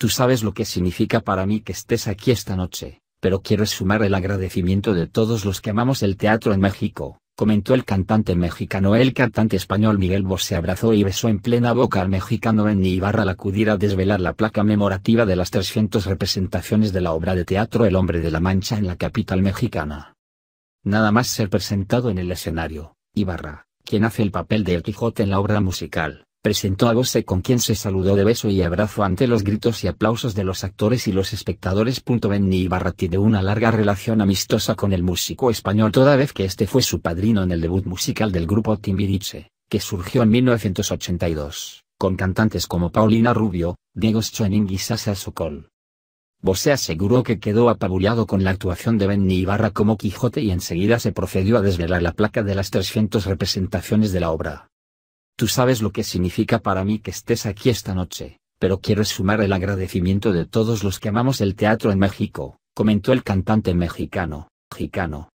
Tú sabes lo que significa para mí que estés aquí esta noche, pero quiero sumar el agradecimiento de todos los que amamos el teatro en México, comentó el cantante mexicano. El cantante español Miguel Bosé abrazó y besó en plena boca al mexicano en Ibarra al acudir a desvelar la placa memorativa de las 300 representaciones de la obra de teatro El hombre de la Mancha en la capital mexicana. Nada más ser presentado en el escenario, Ibarra, quien hace el papel de El Quijote en la obra musical, presentó a Bosé con quien se saludó de beso y abrazo ante los gritos y aplausos de los actores y los espectadores. Benny Ibarra tiene una larga relación amistosa con el músico español toda vez que este fue su padrino en el debut musical del grupo Timbiriche, que surgió en 1982, con cantantes como Paulina Rubio, Diego Schoening y Sasa Sokol. Bosé aseguró que quedó apabullado con la actuación de Benny Ibarra como Quijote y enseguida se procedió a desvelar la placa de las 300 representaciones de la obra. Tú sabes lo que significa para mí que estés aquí esta noche, pero quiero sumar el agradecimiento de todos los que amamos el teatro en México, comentó el cantante mexicano, mexicano.